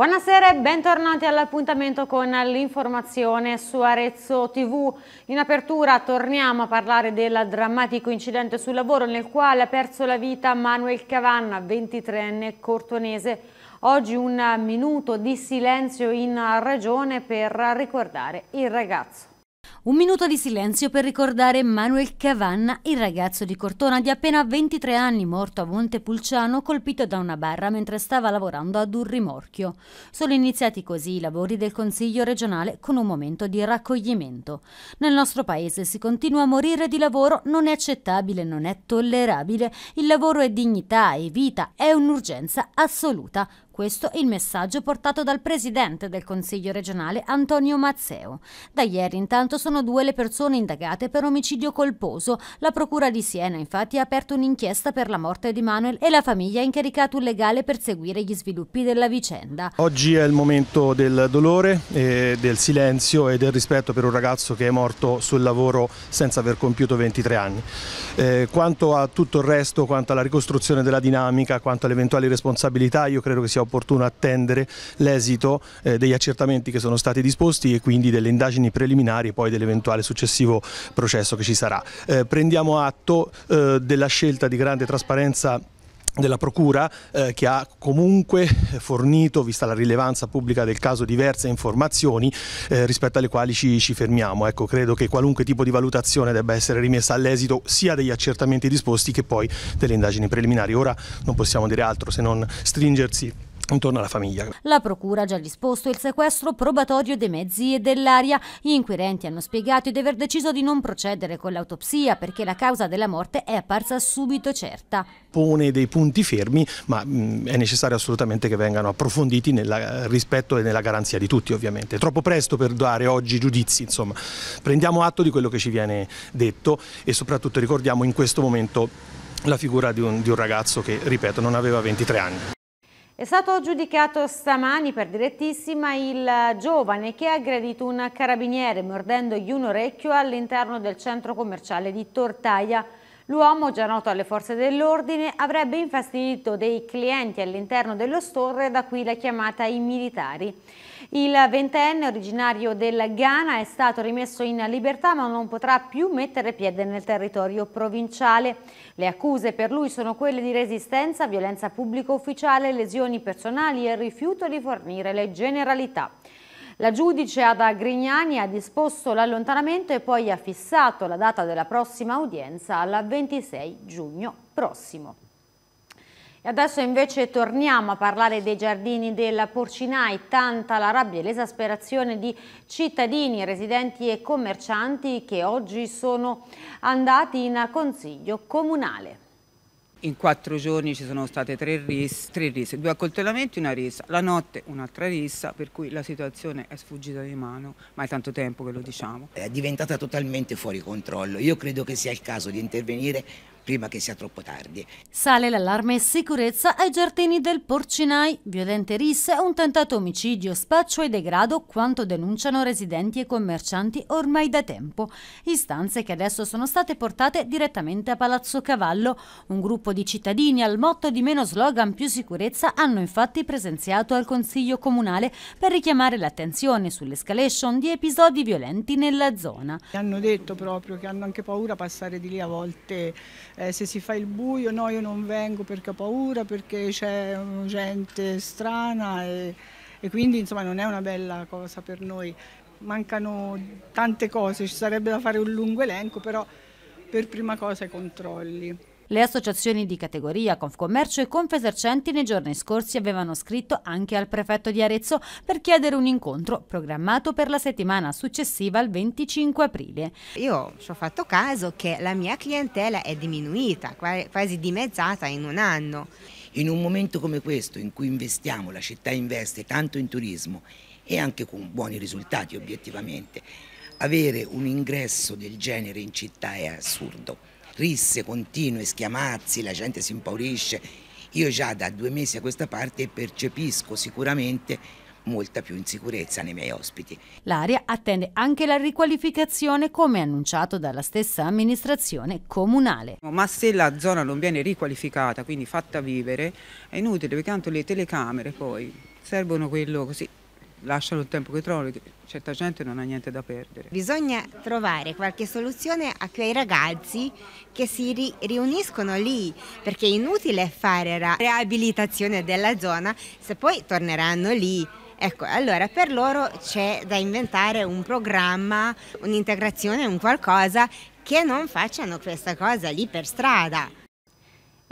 Buonasera e bentornati all'appuntamento con l'informazione su Arezzo TV. In apertura torniamo a parlare del drammatico incidente sul lavoro nel quale ha perso la vita Manuel Cavanna, 23enne cortonese. Oggi un minuto di silenzio in regione per ricordare il ragazzo. Un minuto di silenzio per ricordare Manuel Cavanna, il ragazzo di Cortona di appena 23 anni morto a Montepulciano colpito da una barra mentre stava lavorando ad un rimorchio. Sono iniziati così i lavori del Consiglio regionale con un momento di raccoglimento. Nel nostro paese si continua a morire di lavoro, non è accettabile, non è tollerabile. Il lavoro è dignità, è vita, è un'urgenza assoluta questo il messaggio portato dal presidente del Consiglio regionale Antonio Mazzeo. Da ieri intanto sono due le persone indagate per omicidio colposo. La Procura di Siena infatti ha aperto un'inchiesta per la morte di Manuel e la famiglia ha incaricato un legale per seguire gli sviluppi della vicenda. Oggi è il momento del dolore, del silenzio e del rispetto per un ragazzo che è morto sul lavoro senza aver compiuto 23 anni. Eh, quanto a tutto il resto, quanto alla ricostruzione della dinamica, quanto alle eventuali responsabilità, io credo che sia opportuno opportuno attendere l'esito eh, degli accertamenti che sono stati disposti e quindi delle indagini preliminari e poi dell'eventuale successivo processo che ci sarà. Eh, prendiamo atto eh, della scelta di grande trasparenza della Procura eh, che ha comunque fornito, vista la rilevanza pubblica del caso, diverse informazioni eh, rispetto alle quali ci, ci fermiamo. Ecco, credo che qualunque tipo di valutazione debba essere rimessa all'esito sia degli accertamenti disposti che poi delle indagini preliminari. Ora non possiamo dire altro se non stringersi intorno alla famiglia. La procura ha già disposto il sequestro probatorio dei mezzi e dell'aria. Gli inquirenti hanno spiegato di aver deciso di non procedere con l'autopsia perché la causa della morte è apparsa subito certa. Pone dei punti fermi, ma mm, è necessario assolutamente che vengano approfonditi nel rispetto e nella garanzia di tutti, ovviamente. È troppo presto per dare oggi giudizi, insomma. Prendiamo atto di quello che ci viene detto e soprattutto ricordiamo in questo momento la figura di un, di un ragazzo che, ripeto, non aveva 23 anni. È stato giudicato stamani per direttissima il giovane che ha aggredito un carabiniere mordendogli un orecchio all'interno del centro commerciale di Tortaia. L'uomo, già noto alle forze dell'ordine, avrebbe infastidito dei clienti all'interno dello store, da qui la chiamata ai militari. Il ventenne originario del Ghana è stato rimesso in libertà ma non potrà più mettere piede nel territorio provinciale. Le accuse per lui sono quelle di resistenza, violenza pubblico ufficiale, lesioni personali e rifiuto di fornire le generalità. La giudice Ada Grignani ha disposto l'allontanamento e poi ha fissato la data della prossima udienza al 26 giugno prossimo. E adesso invece torniamo a parlare dei giardini del Porcinai, tanta la rabbia e l'esasperazione di cittadini, residenti e commercianti che oggi sono andati in consiglio comunale. In quattro giorni ci sono state tre risse, tre risse, due accoltellamenti e una rissa, la notte un'altra rissa, per cui la situazione è sfuggita di mano, ma è tanto tempo che lo diciamo. È diventata totalmente fuori controllo, io credo che sia il caso di intervenire prima che sia troppo tardi. Sale l'allarme sicurezza ai giardini del Porcinai, violente risse, un tentato omicidio, spaccio e degrado quanto denunciano residenti e commercianti ormai da tempo. Istanze che adesso sono state portate direttamente a Palazzo Cavallo. Un gruppo di cittadini al motto di meno slogan più sicurezza hanno infatti presenziato al Consiglio Comunale per richiamare l'attenzione sull'escalation di episodi violenti nella zona. Hanno detto proprio che hanno anche paura a passare di lì a volte eh, se si fa il buio no io non vengo perché ho paura, perché c'è mm, gente strana e, e quindi insomma non è una bella cosa per noi. Mancano tante cose, ci sarebbe da fare un lungo elenco, però per prima cosa i controlli. Le associazioni di categoria, Confcommercio e Confesercenti nei giorni scorsi avevano scritto anche al prefetto di Arezzo per chiedere un incontro programmato per la settimana successiva al 25 aprile. Io ci ho fatto caso che la mia clientela è diminuita, quasi dimezzata in un anno. In un momento come questo in cui investiamo, la città investe tanto in turismo e anche con buoni risultati obiettivamente, avere un ingresso del genere in città è assurdo risse continue, schiamazzi, la gente si impaurisce. Io già da due mesi a questa parte percepisco sicuramente molta più insicurezza nei miei ospiti. L'area attende anche la riqualificazione come annunciato dalla stessa amministrazione comunale. Ma se la zona non viene riqualificata, quindi fatta vivere, è inutile perché tanto le telecamere poi servono quello così lasciano il tempo che trovano, certa gente non ha niente da perdere. Bisogna trovare qualche soluzione a quei ragazzi che si ri riuniscono lì, perché è inutile fare la riabilitazione della zona se poi torneranno lì. Ecco, allora per loro c'è da inventare un programma, un'integrazione, un qualcosa che non facciano questa cosa lì per strada.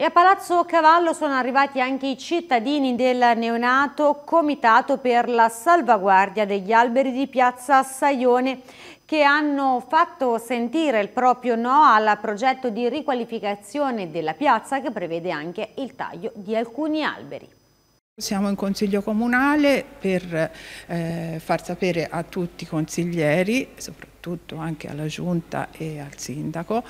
E a Palazzo Cavallo sono arrivati anche i cittadini del neonato Comitato per la salvaguardia degli alberi di Piazza Saione che hanno fatto sentire il proprio no al progetto di riqualificazione della piazza che prevede anche il taglio di alcuni alberi. Siamo in consiglio comunale per eh, far sapere a tutti i consiglieri, soprattutto anche alla giunta e al sindaco,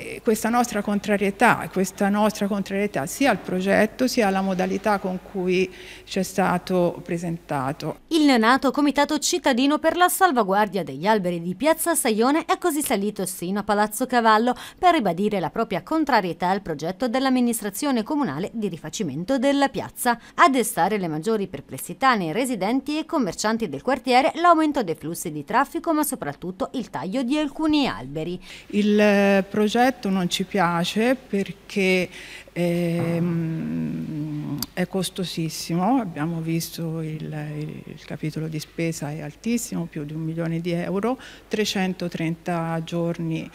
eh, questa nostra contrarietà, questa nostra contrarietà sia al progetto sia alla modalità con cui ci è stato presentato. Il neonato Comitato Cittadino per la salvaguardia degli alberi di Piazza Saione è così salito sino a Palazzo Cavallo per ribadire la propria contrarietà al progetto dell'amministrazione comunale di rifacimento della piazza. A destare le maggiori perplessità nei residenti e commercianti del quartiere l'aumento dei flussi di traffico ma soprattutto il taglio di alcuni alberi. Il eh, progetto progetto non ci piace perché ehm, è costosissimo, abbiamo visto il, il, capitolo di spesa è altissimo, più di un milione di euro, 330 giorni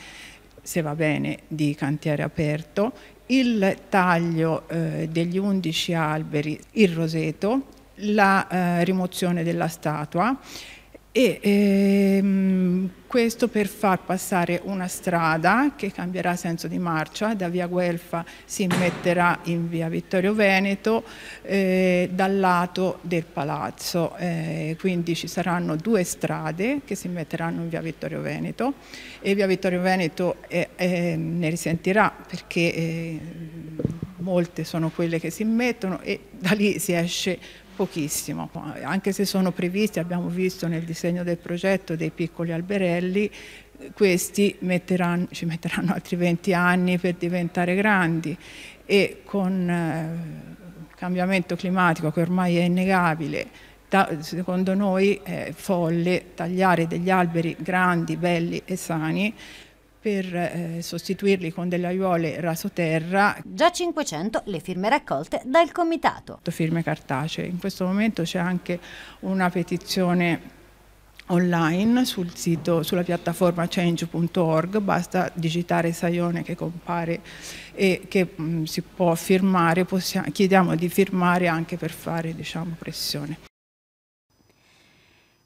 se va bene di cantiere aperto, il taglio eh, degli 11 alberi, il roseto, la eh, rimozione della statua e ehm, questo per far passare una strada che cambierà senso di marcia, da via Guelfa si metterà in via Vittorio Veneto eh, dal lato del palazzo, eh, quindi ci saranno due strade che si metteranno in via Vittorio Veneto e via Vittorio Veneto eh, eh ne risentirà perché eh, molte sono quelle che si mettono e da lì si esce pochissimo, anche se sono previsti, abbiamo visto nel disegno del progetto dei piccoli alberelli, questi metteranno, ci metteranno altri 20 anni per diventare grandi e con eh, il cambiamento climatico che ormai è innegabile, da, secondo noi è folle tagliare degli alberi grandi, belli e sani per eh, sostituirli con delle aiuole rasoterra. Già 500 le firme raccolte dal comitato. Firme cartacee. In questo momento c'è anche una petizione online sul sito, sulla piattaforma change.org, basta digitare Saione che compare e che mh, mm, si può firmare, possiamo, chiediamo di firmare anche per fare diciamo, pressione.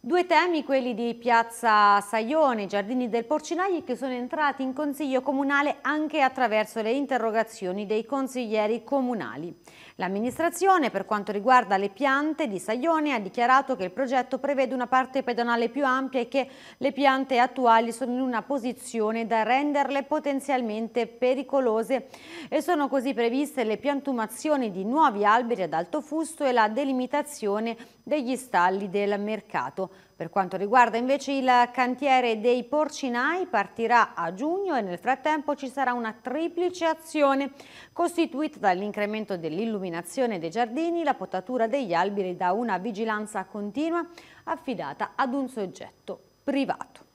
Due temi, quelli di Piazza Saione, i giardini del Porcinaio, che sono entrati in Consiglio Comunale anche attraverso le interrogazioni dei consiglieri comunali. L'amministrazione, per quanto riguarda le piante di Saione, ha dichiarato che il progetto prevede una parte pedonale più ampia e che le piante attuali sono in una posizione da renderle potenzialmente pericolose e sono così previste le piantumazioni di nuovi alberi ad alto fusto e la delimitazione degli stalli del mercato. Per quanto riguarda invece il cantiere dei porcinai partirà a giugno e nel frattempo ci sarà una triplice azione costituita dall'incremento dell'illuminazione dei giardini, la potatura degli alberi da una vigilanza continua affidata ad un soggetto privato.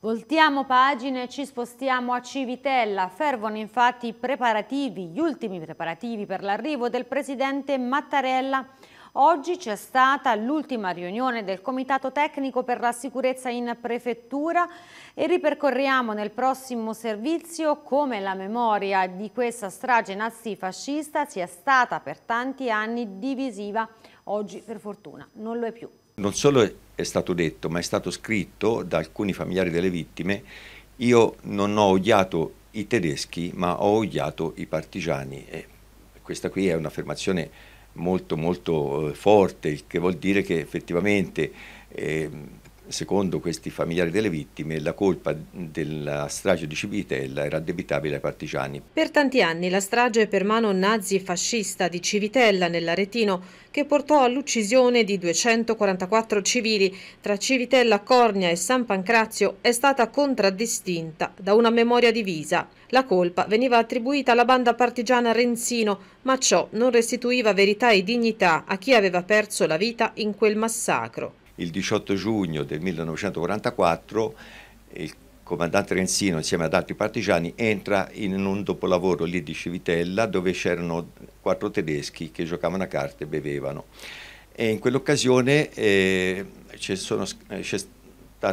Voltiamo pagine, ci spostiamo a Civitella. Fervono infatti i preparativi, gli ultimi preparativi per l'arrivo del presidente Mattarella Oggi c'è stata l'ultima riunione del Comitato Tecnico per la Sicurezza in Prefettura e ripercorriamo nel prossimo servizio come la memoria di questa strage nazifascista sia stata per tanti anni divisiva. Oggi per fortuna non lo è più. Non solo è stato detto, ma è stato scritto da alcuni familiari delle vittime, io non ho odiato i tedeschi, ma ho odiato i partigiani. E questa qui è un'affermazione molto molto eh, forte, il che vuol dire che effettivamente ehm, Secondo questi familiari delle vittime, la colpa della strage di Civitella era addebitabile ai partigiani. Per tanti anni la strage per mano nazi-fascista di Civitella nell'Aretino, che portò all'uccisione di 244 civili tra Civitella, Cornia e San Pancrazio, è stata contraddistinta da una memoria divisa. La colpa veniva attribuita alla banda partigiana Renzino, ma ciò non restituiva verità e dignità a chi aveva perso la vita in quel massacro il 18 giugno del 1944 il comandante Renzino insieme ad altri partigiani entra in un dopolavoro lì di Civitella dove c'erano quattro tedeschi che giocavano a carte e bevevano e in quell'occasione eh, c'è eh,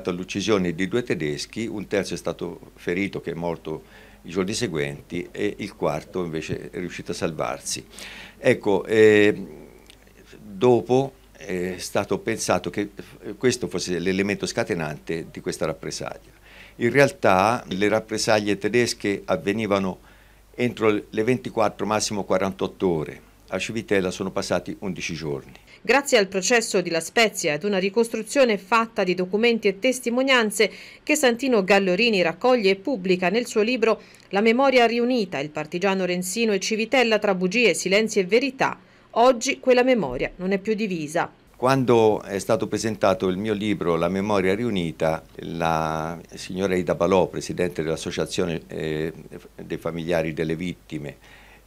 stata l'uccisione di due tedeschi, un terzo è stato ferito che è morto i giorni seguenti e il quarto invece è riuscito a salvarsi. Ecco, eh, dopo è stato pensato che questo fosse l'elemento scatenante di questa rappresaglia. In realtà le rappresaglie tedesche avvenivano entro le 24, massimo 48 ore. A Civitella sono passati 11 giorni. Grazie al processo di La Spezia ed una ricostruzione fatta di documenti e testimonianze che Santino Gallorini raccoglie e pubblica nel suo libro La memoria riunita, il partigiano Renzino e Civitella tra bugie, silenzi e verità, Oggi quella memoria non è più divisa. Quando è stato presentato il mio libro La memoria riunita, la signora Ida Balò, presidente dell'Associazione eh, dei familiari delle vittime,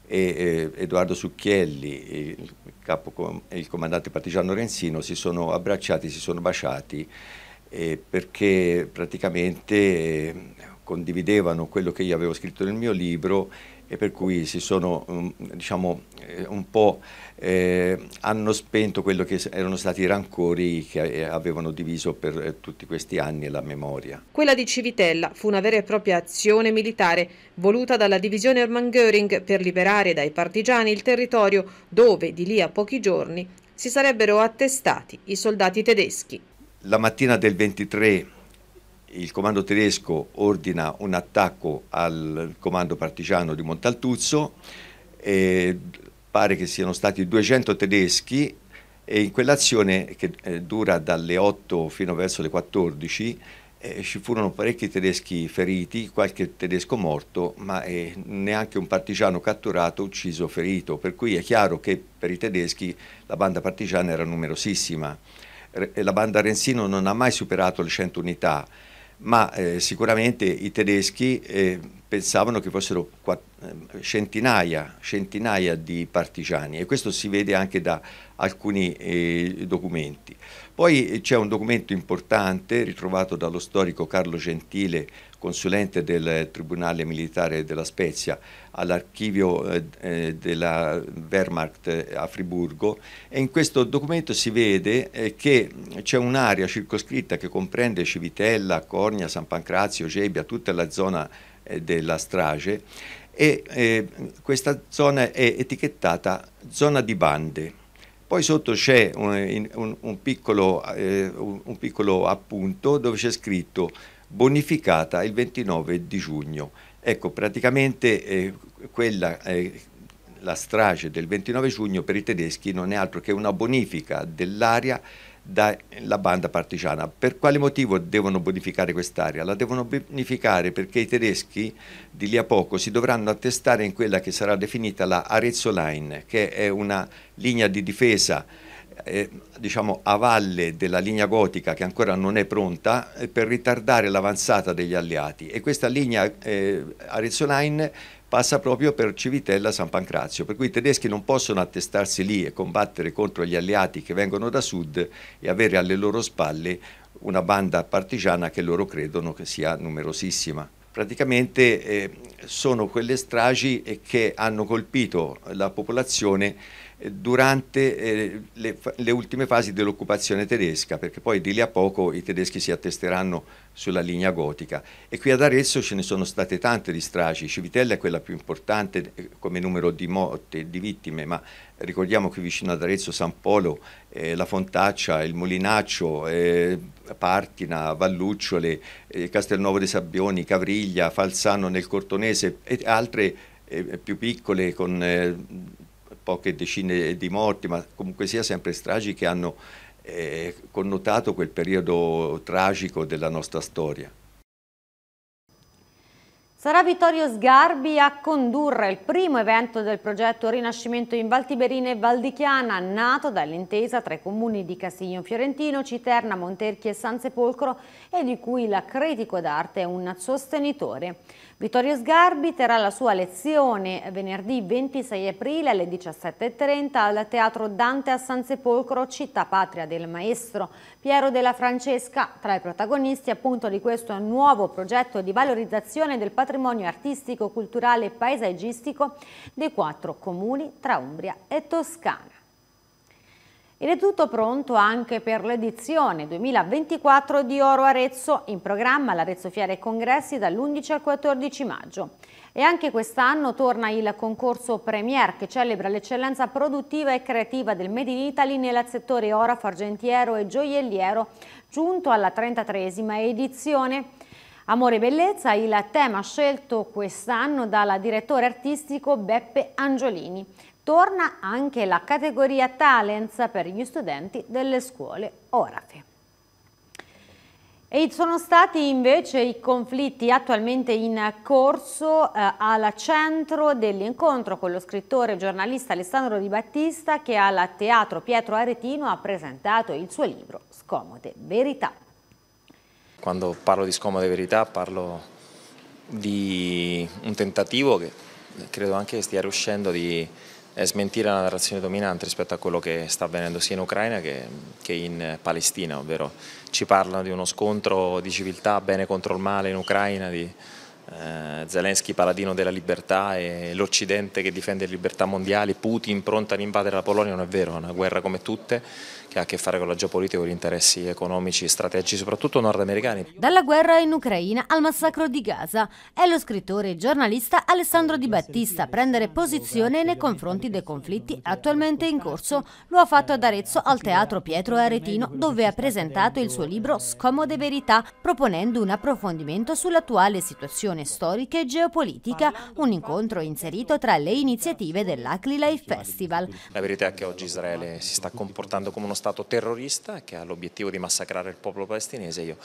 e eh, Edoardo Succhielli, il, capo, il comandante partigiano Renzino, si sono abbracciati, si sono baciati eh, perché praticamente ehm, condividevano quello che io avevo scritto nel mio libro e per cui si sono, mm, diciamo, eh, un po' eh, hanno spento quello che erano stati i rancori che eh, avevano diviso per eh, tutti questi anni la memoria. Quella di Civitella fu una vera e propria azione militare voluta dalla divisione Orman Göring per liberare dai partigiani il territorio dove, di lì a pochi giorni, si sarebbero attestati i soldati tedeschi. La mattina del 23 il comando tedesco ordina un attacco al comando partigiano di Montaltuzzo, pare che siano stati 200 tedeschi e in quell'azione che eh, dura dalle 8 fino verso le 14 eh, ci furono parecchi tedeschi feriti, qualche tedesco morto, ma eh, neanche un partigiano catturato, ucciso o ferito, per cui è chiaro che per i tedeschi la banda partigiana era numerosissima. Eh, la banda Renzino non ha mai superato le 100 unità, ma eh, sicuramente i tedeschi eh, pensavano che fossero eh, centinaia, centinaia, di partigiani e questo si vede anche da alcuni eh, documenti. Poi eh, c'è un documento importante ritrovato dallo storico Carlo Gentile consulente del Tribunale Militare della Spezia all'archivio eh, eh della Wehrmacht eh, a Friburgo e in questo documento si vede eh, che c'è un'area circoscritta che comprende Civitella, Cornia, San Pancrazio, Gebbia, tutta la zona eh, della strage e eh, questa zona è etichettata zona di bande. Poi sotto c'è un, un, un, piccolo, un piccolo appunto dove c'è scritto bonificata il 29 di giugno. Ecco, praticamente eh, quella, eh, la strage del 29 giugno per i tedeschi non è altro che una bonifica dell'area dalla banda partigiana. Per quale motivo devono bonificare quest'area? La devono bonificare perché i tedeschi di lì a poco si dovranno attestare in quella che sarà definita la Arezzo Line, che è una linea di difesa eh, diciamo, a valle della linea gotica che ancora non è pronta eh, per ritardare l'avanzata degli alleati e questa linea eh, Arezzo Line passa proprio per Civitella San Pancrazio, per cui i tedeschi non possono attestarsi lì e combattere contro gli alleati che vengono da sud e avere alle loro spalle una banda partigiana che loro credono che sia numerosissima praticamente eh, sono quelle stragi che hanno colpito la popolazione eh, durante eh, le, le, ultime fasi dell'occupazione tedesca, perché poi di lì a poco i tedeschi si attesteranno sulla linea gotica. E qui ad Arezzo ce ne sono state tante di stragi, Civitella è quella più importante eh, come numero di morti e di vittime, ma ricordiamo qui vicino ad Arezzo San Polo, eh, la Fontaccia, il Mulinaccio, eh, Partina, Vallucciole, eh, Castelnuovo dei Sabbioni, Cavriglia, Falzano nel Cortonese e altre più piccole con poche decine di morti, ma comunque sia sempre stragi che hanno eh, connotato quel periodo tragico della nostra storia. Sarà Vittorio Sgarbi a condurre il primo evento del progetto Rinascimento in Valtiberina e Valdichiana, nato dall'intesa tra i comuni di Castiglion Fiorentino, Citerna, Monterchi e Sansepolcro e di cui la Critico d'Arte è un sostenitore. Vittorio Sgarbi terrà la sua lezione venerdì 26 aprile alle 17.30 al Teatro Dante a San Sepolcro, città patria del maestro Piero della Francesca, tra i protagonisti appunto di questo nuovo progetto di valorizzazione del patrimonio artistico, culturale e paesaggistico dei quattro comuni tra Umbria e Toscana. Ed è tutto pronto anche per l'edizione 2024 di Oro Arezzo, in programma l'Arezzo Fiere e Congressi dall'11 al 14 maggio. E anche quest'anno torna il concorso Premier che celebra l'eccellenza produttiva e creativa del Made in Italy nel settore ora, argentiero e gioielliero, giunto alla 33esima edizione. Amore e bellezza, il tema scelto quest'anno dal direttore artistico Beppe Angiolini. Torna anche la categoria Talents per gli studenti delle scuole orafe. E sono stati invece i conflitti attualmente in corso eh, al centro dell'incontro con lo scrittore e giornalista Alessandro Di Battista che al Teatro Pietro Aretino ha presentato il suo libro Scomode Verità. Quando parlo di scomode verità parlo di un tentativo che credo anche stia riuscendo di è smentire la narrazione dominante rispetto a quello che sta avvenendo sia in Ucraina che, che in Palestina, ovvero ci parlano di uno scontro di civiltà, bene contro il male in Ucraina, di, eh, Zelensky paladino della libertà e l'Occidente che difende le libertà mondiali, Putin pronta ad invadere la Polonia, non è vero, è una guerra come tutte che ha a che fare con la geopolitica, con gli interessi economici e strategici, soprattutto nordamericani. Dalla guerra in Ucraina al massacro di Gaza è lo scrittore e giornalista Alessandro Di Battista a prendere posizione nei confronti dei conflitti attualmente in corso. Lo ha fatto ad Arezzo al Teatro Pietro Aretino dove ha presentato il suo libro Scomode Verità proponendo un approfondimento sull'attuale situazione situazione storica e geopolitica, un incontro inserito tra le iniziative dell'Acli Life Festival. La verità è che oggi Israele si sta comportando come uno Stato terrorista che ha l'obiettivo di massacrare il popolo palestinese. Io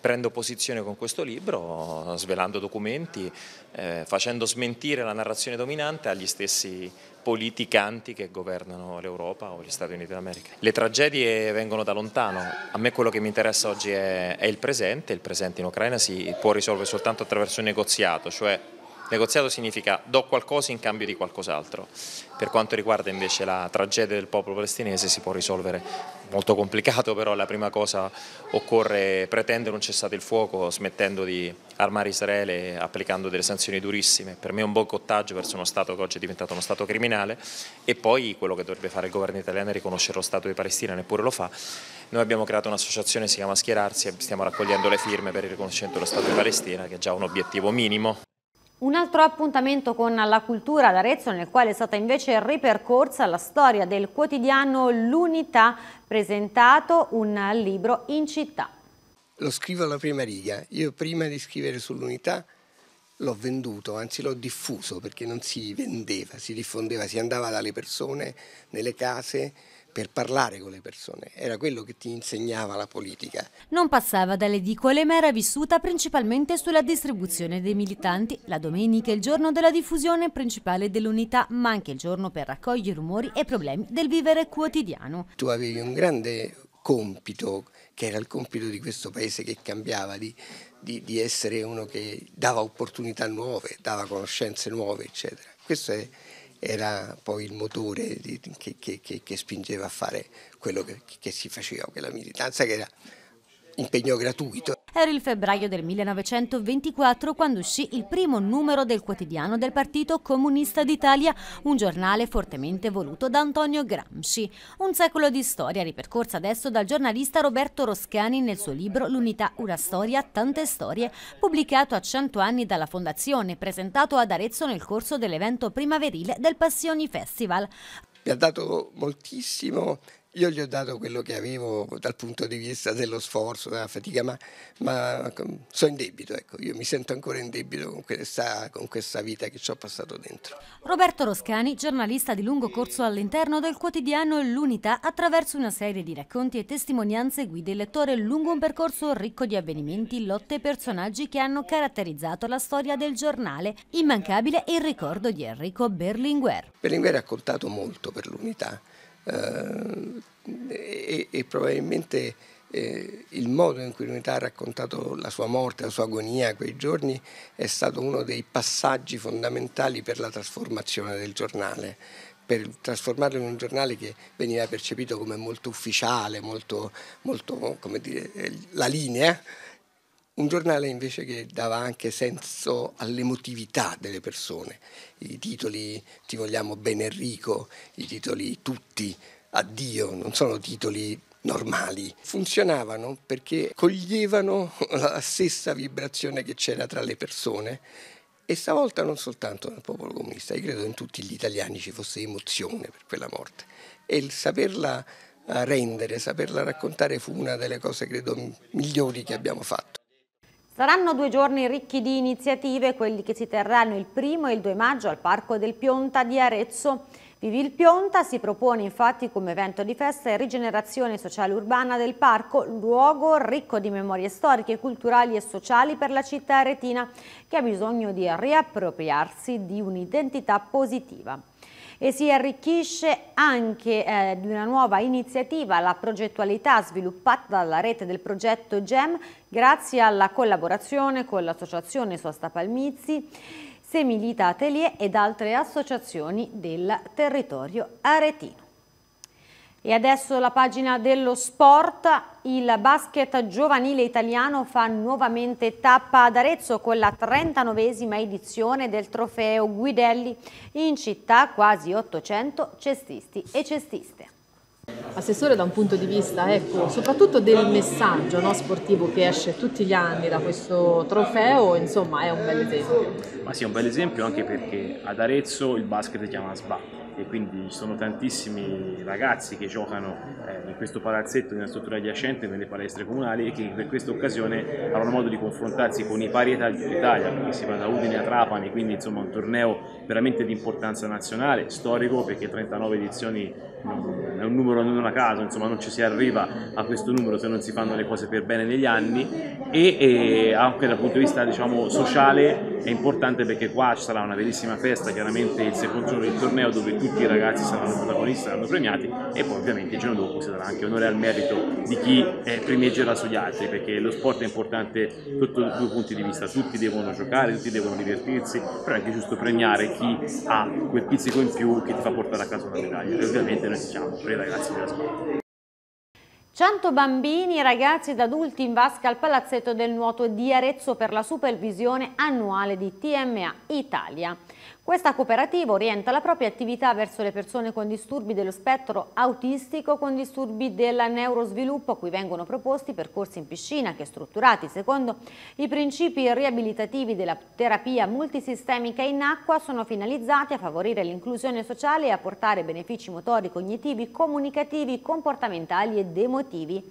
prendo posizione con questo libro, svelando documenti, eh, facendo smentire la narrazione dominante agli stessi politicanti che governano l'Europa o gli Stati Uniti d'America. Le tragedie vengono da lontano, a me quello che mi interessa oggi è, è il presente, il presente in Ucraina si può risolvere soltanto attraverso un negoziato, cioè Negoziato significa do qualcosa in cambio di qualcos'altro. Per quanto riguarda invece la tragedia del popolo palestinese si può risolvere, molto complicato però la prima cosa occorre pretendere un cessate il fuoco smettendo di armare Israele applicando delle sanzioni durissime. Per me è un boicottaggio verso uno Stato che oggi è diventato uno Stato criminale e poi quello che dovrebbe fare il governo italiano è riconoscere lo Stato di Palestina, neppure lo fa. Noi abbiamo creato un'associazione, si chiama Schierarsi, e stiamo raccogliendo le firme per il riconoscimento dello Stato di Palestina che è già un obiettivo minimo. Un altro appuntamento con la cultura ad Arezzo nel quale è stata invece ripercorsa la storia del quotidiano L'Unità, presentato un libro in città. Lo scrivo alla prima riga, io prima di scrivere sull'Unità l'ho venduto, anzi l'ho diffuso perché non si vendeva, si diffondeva, si andava dalle persone, nelle case, per parlare con le persone, era quello che ti insegnava la politica. Non passava dalle edicole ma era vissuta principalmente sulla distribuzione dei militanti. La domenica il giorno della diffusione principale dell'unità, ma anche il giorno per raccogliere rumori e problemi del vivere quotidiano. Tu avevi un grande compito, che era il compito di questo paese che cambiava, di, di, di essere uno che dava opportunità nuove, dava conoscenze nuove, eccetera. Questo è era poi il motore di, che, che, che, spingeva a fare quello che, si faceva, quella militanza che era impegno gratuito. Era il febbraio del 1924 quando uscì il primo numero del quotidiano del Partito Comunista d'Italia, un giornale fortemente voluto da Antonio Gramsci. Un secolo di storia ripercorsa adesso dal giornalista Roberto Roscani nel suo libro L'unità, una storia, tante storie, pubblicato a 100 anni dalla Fondazione, presentato ad Arezzo nel corso dell'evento primaverile del Passioni Festival. Mi ha dato moltissimo io gli ho dato quello che avevo dal punto di vista dello sforzo, della fatica, ma, ma ecco, sono in debito, ecco, io mi sento ancora in debito con questa, con questa vita che ci ho passato dentro. Roberto Roscani, giornalista di lungo corso all'interno del quotidiano L'Unità, attraverso una serie di racconti e testimonianze guida il lettore lungo un percorso ricco di avvenimenti, lotte e personaggi che hanno caratterizzato la storia del giornale. Immancabile il ricordo di Enrico Berlinguer. Berlinguer ha contato molto per l'Unità eh, e, e, probabilmente eh, il modo in cui l'unità ha raccontato la sua morte, la sua agonia quei giorni è stato uno dei passaggi fondamentali per la trasformazione del giornale per trasformarlo in un giornale che veniva percepito come molto ufficiale, molto, molto come dire, eh, la linea, un giornale invece che dava anche senso all'emotività delle persone, i titoli Ti vogliamo bene Enrico, i titoli Tutti, Addio, non sono titoli normali, funzionavano perché coglievano la stessa vibrazione che c'era tra le persone e stavolta non soltanto nel popolo comunista, io credo in tutti gli italiani ci fosse emozione per quella morte e il saperla eh, rendere, saperla raccontare fu una delle cose credo migliori che abbiamo fatto. Saranno due giorni ricchi di iniziative quelli che si terranno il primo e il 2 maggio al Parco del Pionta di Arezzo. Vivi il Pionta si propone infatti come evento di festa e rigenerazione sociale urbana del parco, luogo ricco di memorie storiche, culturali e sociali per la città aretina che ha bisogno di riappropriarsi di un'identità positiva e si arricchisce anche eh, di una nuova iniziativa, la progettualità sviluppata dalla rete del progetto GEM grazie alla collaborazione con l'associazione Sosta Palmizzi, Semilita Atelier ed altre associazioni del territorio aretino. E adesso la pagina dello sport, il basket giovanile italiano fa nuovamente tappa ad Arezzo con la 39esima edizione del trofeo Guidelli, in città quasi 800 cestisti e cestiste. Assessore da un punto di vista ecco, soprattutto del messaggio no, sportivo che esce tutti gli anni da questo trofeo, insomma è un bel esempio. Ma sì, è un bel esempio anche perché ad Arezzo il basket si chiama sbatto e quindi ci sono tantissimi ragazzi che giocano eh, in questo palazzetto, in una struttura adiacente, nelle palestre comunali e che per questa occasione avranno modo di confrontarsi con i pari età d'Italia, perché si va da Udine a Trapani, quindi insomma un torneo veramente di importanza nazionale, storico perché 39 edizioni non, è un numero non a caso, insomma non ci si arriva a questo numero se non si fanno le cose per bene negli anni e, e anche dal punto di vista diciamo, sociale è importante perché qua ci sarà una bellissima festa, chiaramente il secondo giorno del torneo dove tutti i ragazzi saranno protagonisti, saranno premiati e poi ovviamente il giorno dopo si darà anche onore al merito di chi eh, primeggerà sugli altri perché lo sport è importante sotto due punti di vista, tutti devono giocare, tutti devono divertirsi, però è anche giusto premiare chi ha quel pizzico in più che ti fa portare a casa una medaglia e ovviamente noi diciamo per i ragazzi della scuola. 100 bambini, ragazzi ed adulti in vasca al Palazzetto del Nuoto di Arezzo per la supervisione annuale di TMA Italia. Questa cooperativa orienta la propria attività verso le persone con disturbi dello spettro autistico, con disturbi del neurosviluppo, a cui vengono proposti percorsi in piscina che, strutturati secondo i principi riabilitativi della terapia multisistemica in acqua, sono finalizzati a favorire l'inclusione sociale e a portare benefici motori, cognitivi, comunicativi, comportamentali ed emotivi.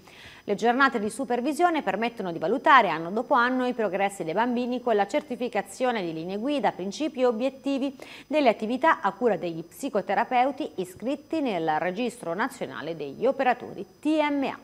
Le giornate di supervisione permettono di valutare anno dopo anno i progressi dei bambini con la certificazione di linee guida, principi e obiettivi delle attività a cura degli psicoterapeuti iscritti nel Registro Nazionale degli Operatori TMA.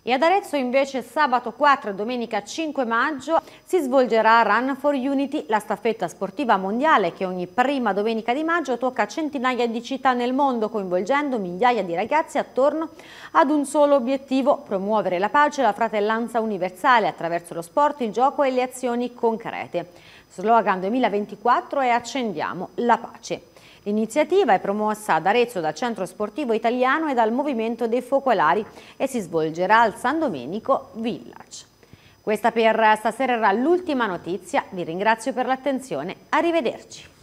E ad Arezzo invece sabato 4 e domenica 5 maggio si svolgerà Run for Unity, la staffetta sportiva mondiale che ogni prima domenica di maggio tocca centinaia di città nel mondo coinvolgendo migliaia di ragazzi attorno ad un solo obiettivo, promuovere la pace e la fratellanza universale attraverso lo sport, il gioco e le azioni concrete. Slogan 2024 è Accendiamo la pace. L'iniziativa è promossa ad Arezzo dal Centro Sportivo Italiano e dal Movimento dei Focolari e si svolgerà al San Domenico Village. Questa per stasera era l'ultima notizia, vi ringrazio per l'attenzione, arrivederci.